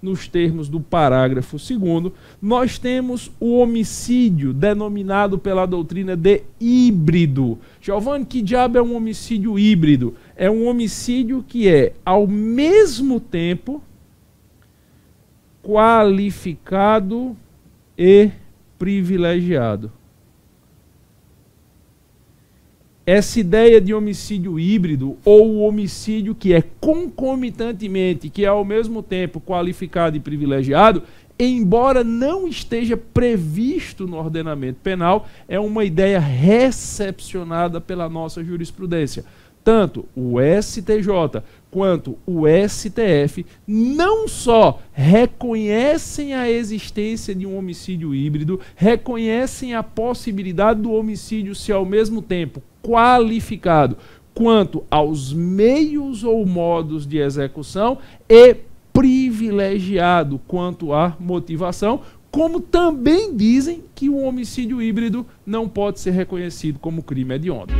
nos termos do parágrafo 2, nós temos o homicídio denominado pela doutrina de híbrido. Giovanni, que diabo é um homicídio híbrido? É um homicídio que é, ao mesmo tempo, qualificado e privilegiado essa ideia de homicídio híbrido ou homicídio que é concomitantemente, que é ao mesmo tempo qualificado e privilegiado, embora não esteja previsto no ordenamento penal, é uma ideia recepcionada pela nossa jurisprudência. Tanto o STJ quanto o STF não só reconhecem a existência de um homicídio híbrido, reconhecem a possibilidade do homicídio ser ao mesmo tempo qualificado quanto aos meios ou modos de execução e privilegiado quanto à motivação, como também dizem que o homicídio híbrido não pode ser reconhecido como crime hediondo.